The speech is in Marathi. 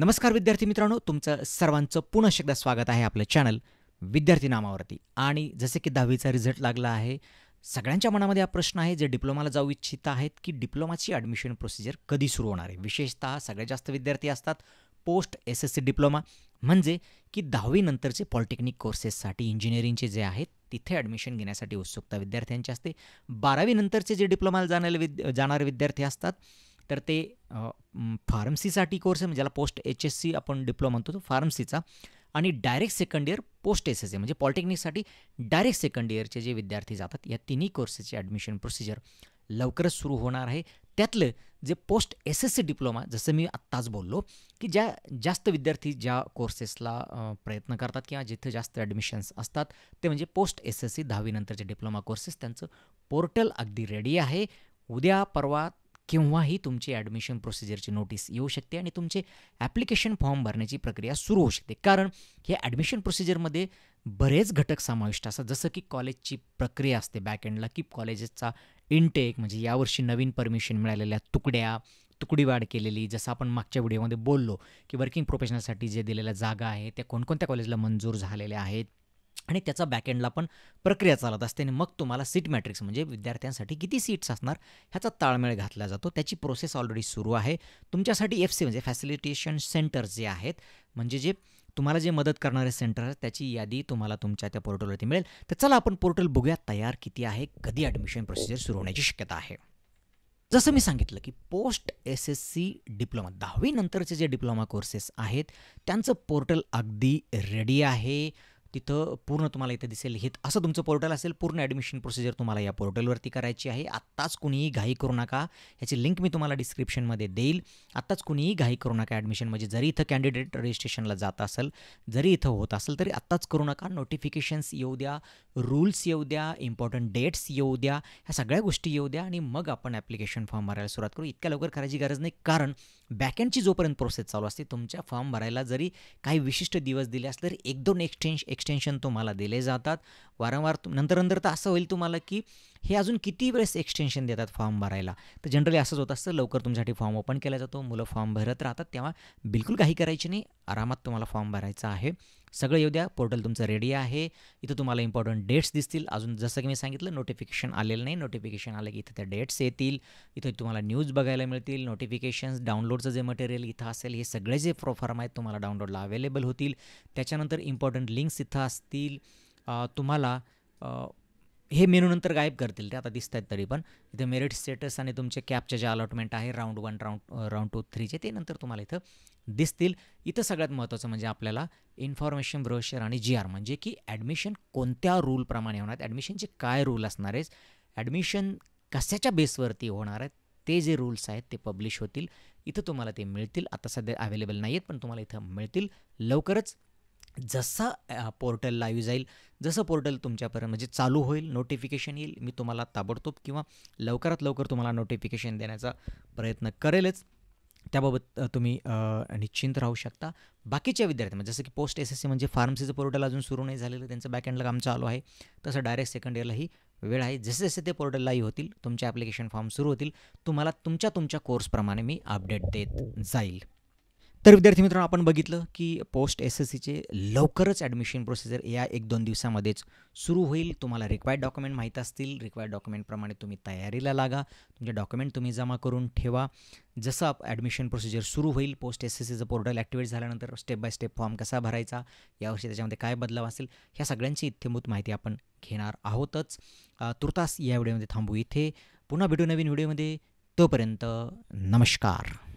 नमस्कार विद्यार्थी मित्रांनो तुमचं सर्वांचं पुन्हा एकदा स्वागत आहे आपलं चॅनल विद्यार्थी नामावरती आणि जसे की दहावीचा रिझल्ट लागला आहे सगळ्यांच्या मनामध्ये हा प्रश्न आहे जे डिप्लोमाला जाऊ इच्छित आहेत की डिप्लोमाची ॲडमिशन प्रोसिजर कधी सुरू होणार आहे विशेषतः सगळ्यात जास्त विद्यार्थी असतात post S S C diploma म्हणजे की दहावीनंतरचे पॉलिटेक्निक कोर्सेससाठी इंजिनिअरिंगचे जे आहेत तिथे ॲडमिशन घेण्यासाठी उत्सुकता विद्यार्थ्यांची असते बारावीनंतरचे जे डिप्लोमाला जाणारे विद जाणारे विद्यार्थी असतात तर ते फार्मसीसाठी कोर्स आहे म्हणजे ज्याला पोस्ट एच एस सी आपण डिप्लोमा म्हणतो तो फार्मसीचा आणि direct second year post S S म्हणजे पॉलिटेक्निकसाठी डायरेक्ट सेकंड इयरचे जे विद्यार्थी जातात या तिन्ही कोर्सेसचे ॲडमिशन प्रोसिजर लवकरच सुरू होणार आहे त्यातलं जे post S S C diploma जसं मी आत्ताच बोललो की ज्या जास्त विद्यार्थी ज्या कोर्सेसला प्रयत्न करतात किंवा जिथं जास्त ॲडमिशन्स असतात ते म्हणजे पोस्ट एस एस सी दहावीनंतरचे डिप्लोमा कोर्सेस त्यांचं पोर्टल अगदी रेडी आहे उद्या परवा केव्हाही तुमची ॲडमिशन प्रोसिजरची नोटीस येऊ शकते आणि तुमचे ॲप्लिकेशन फॉर्म भरण्याची प्रक्रिया सुरू होऊ शकते कारण हे ॲडमिशन प्रोसिजरमध्ये बरेच घटक समाविष्ट असतात जसं की कॉलेजची प्रक्रिया असते बॅक की कॉलेजेसचा इनटेक म्हणजे यावर्षी नवीन परमिशन मिळालेल्या तुकड्या तुकडीवाढ केलेली जसं आपण मागच्या व्हिडिओमध्ये बोललो की वर्किंग प्रोफेशनलसाठी जे दिलेल्या जागा आहे त्या कोणकोणत्या कॉलेजला मंजूर झालेल्या आहेत आणि त्याचा बॅकएंडला पण प्रक्रिया चालत असते आणि मग तुम्हाला सीट मॅट्रिक्स म्हणजे विद्यार्थ्यांसाठी किती सीट्स असणार ह्याचा ताळमेळ घातला जातो त्याची प्रोसेस ऑलरेडी सुरू आहे तुमच्यासाठी एफ सी म्हणजे फॅसिलिटेशन सेंटर जे आहेत म्हणजे जे तुम्हाला जे मदत करणारे सेंटर आहेत त्याची यादी तुम्हाला तुमच्या त्या पोर्टलवरती मिळेल तर चला आपण पोर्टल बघूया तयार किती आहे कधी ॲडमिशन प्रोसिजर सुरू होण्याची शक्यता आहे जसं मी सांगितलं की post S S C diploma दहावीनंतरचे जे डिप्लोमा कोर्सेस आहेत त्यांचं पोर्टल अगदी रेडी आहे तिथं पूर्ण तुम्हाला इथे दिसेल हित असं तुमचं पोर्टल असेल पूर्ण ॲडमिशन प्रोसिजर तुम्हाला या पोर्टलवरती करायची आहे आत्ताच कुणीही घाई करू नका ह्याची लिंक मी तुम्हाला डिस्क्रिप्शनमध्ये देईल आत्ताच कुणीही घाई करू नका ॲडमिशन म्हणजे जरी इथं कॅन्डिडेट रजिस्ट्रेशनला जात असेल जरी इथं होत असेल तरी आत्ताच करू नका नोटिफिकेशन्स येऊ द्या रूल्स येऊ द्या इम्पॉर्टंट डेट्स येऊ द्या ह्या सगळ्या गोष्टी येऊ द्या आणि मग आपण ॲप्लिकेशन फॉर्म भरायला सुरुवात करू इतक्या लवकर करायची गरज नाही कारण बॅकेंडची जोपर्यंत प्रोसेस चालू असते तुमच्या फॉर्म भरायला जरी काही विशिष्ट दिवस दिले असले तरी एक दोन एक्सचेंज एक्सटेन्शन तुम्हाला दिले जातात वारंवार नंतर नंतर तर असं होईल तुम्हाला की हे अजून किती वेळेस एक्सटेन्शन देतात फॉर्म भरायला तर जनरली असंच होत असतं लवकर तुमच्यासाठी फॉर्म ओपन केला जातो मुलं फॉर्म भरत राहतात तेव्हा बिलकुल काही करायची नाही आरामात तुम्हाला फॉर्म भरायचा आहे सगळं येऊ द्या पोर्टल तुमचं रेडी आहे इथं तुम्हाला इम्पॉर्टंट डेट्स दिसतील अजून जसं की मी सांगितलं नोटिफिकेशन आलेलं नाही नोटिफिकेशन आलं की इथं त्या डेट्स येतील इथं तुम्हाला न्यूज बघायला मिळतील नोटिफिकेशन्स डाउनलोडचं जे मटेरियल इथं असेल हे सगळे जे प्रोफॉर्म आहेत तुम्हाला डाउनलोडला अवेलेबल होतील त्याच्यानंतर इम्पॉर्टंट लिंक्स इथं असतील तुम्हाला हे मेनूनंतर गायब करतील ते आता दिसत आहेत तरी पण इथे मेरिट स्टेटस आणि तुमचे कॅपचे जे अलॉटमेंट आहे round one round round two थ्रीचे ते नंतर तुम्हाला इथं दिसतील इथं सगळ्यात महत्त्वाचं म्हणजे आपल्याला इन्फॉर्मेशन ब्रोशर आणि जी आर म्हणजे की ॲडमिशन कोणत्या रूलप्रमाणे होणार आहेत ॲडमिशनचे काय रूल असणार आहेत ॲडमिशन कशाच्या बेसवरती होणार आहेत ते जे रूल्स आहेत ते पब्लिश होतील इथं तुम्हाला ते मिळतील आता सध्या अवेलेबल नाही आहेत पण तुम्हाला इथं मिळतील लवकरच जसा पोर्टल लाईव्ह जाईल जसं पोर्टल तुमच्यापर्यंत म्हणजे चालू होईल नोटिफिकेशन येईल मी तुम्हाला ताबडतोब किंवा लवकरात लवकर तुम्हाला नोटिफिकेशन देण्याचा प्रयत्न करेलच त्याबाबत तुम्ही निश्चिंत राहू शकता बाकीच्या विद्यार्थ्यांना जसं की पोस्ट एस एस सी म्हणजे फार्मसीचं पोर्टल अजून सुरू नाही झालेलं त्यांचं बॅकएंडला काम चालू आहे तसं डायरेक्ट सेकंड इयरलाही वेळ आहे जसे जसे ते पोर्टल लाईव्ह होतील तुमचे ॲप्लिकेशन फॉर्म सुरू होतील तुम्हाला तुमच्या तुमच्या कोर्सप्रमाणे मी अपडेट देत जाईल तर विद्यार्थी मित्रांनो आपण बघितलं की पोस्ट एस एस सीचे लवकरच ॲडमिशन प्रोसिजर या एक दोन दिवसामध्येच सुरू होईल तुम्हाला रिक्वायर्ड डॉक्युमेंट माहीत असतील रिक्वायर्ड डॉक्युमेंटप्रमाणे तुम्ही तयारीला लागा तुमचे डॉक्युमेंट तुम्ही जमा करून ठेवा जसं ॲडमिशन प्रोसिजर सुरू होईल पोस्ट एस एस सीचं पोर्टल ॲक्टिवेट झाल्यानंतर स्टेप बाय स्टेप फॉर्म कसा भरायचा यावर्षी त्याच्यामध्ये काय बदलाव असेल ह्या सगळ्यांची इथेमूत माहिती आपण घेणार आहोतच तुर्तास या व्हिडिओमध्ये थांबू इथे पुन्हा भेटू नवीन व्हिडिओमध्ये तोपर्यंत नमस्कार